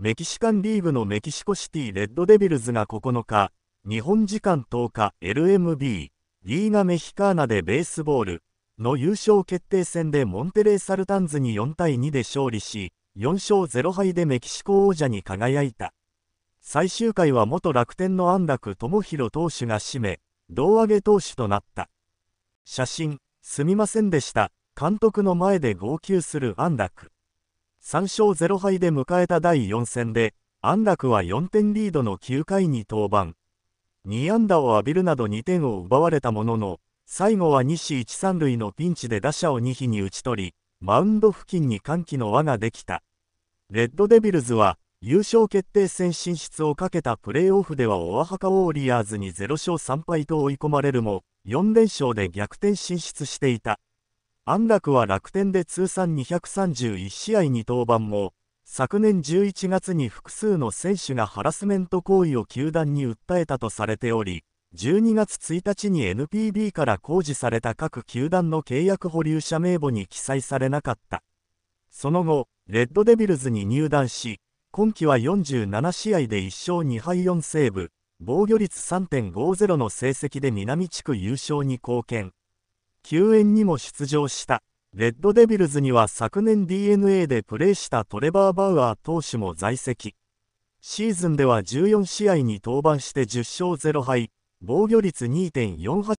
メキシカンリーグのメキシコシティレッドデビルズが9日、日本時間10日 LMB、リーガ・メヒカーナでベースボールの優勝決定戦でモンテレー・サルタンズに4対2で勝利し、4勝0敗でメキシコ王者に輝いた。最終回は元楽天の安楽智弘投手が締め、胴上げ投手となった。写真、すみませんでした。監督の前で号泣する安楽。3勝0敗で迎えた第4戦で、安楽は4点リードの9回に登板。2安打を浴びるなど2点を奪われたものの、最後は西一三塁のピンチで打者を2匹に打ち取り、マウンド付近に歓喜の輪ができた。レッドデビルズは、優勝決定戦進出をかけたプレーオフではオアハカウォーリアーズに0勝3敗と追い込まれるも、4連勝で逆転進出していた。安楽は楽天で通算231試合に登板も、昨年11月に複数の選手がハラスメント行為を球団に訴えたとされており、12月1日に NPB から公示された各球団の契約保留者名簿に記載されなかった。その後、レッドデビルズに入団し、今季は47試合で1勝2敗4セーブ、防御率3.50の成績で南地区優勝に貢献。救援にも出場した。レッドデビルズには昨年 DNA でプレーしたトレバー・バウアー投手も在籍。シーズンでは14試合に登板して10勝0敗、防御率2.48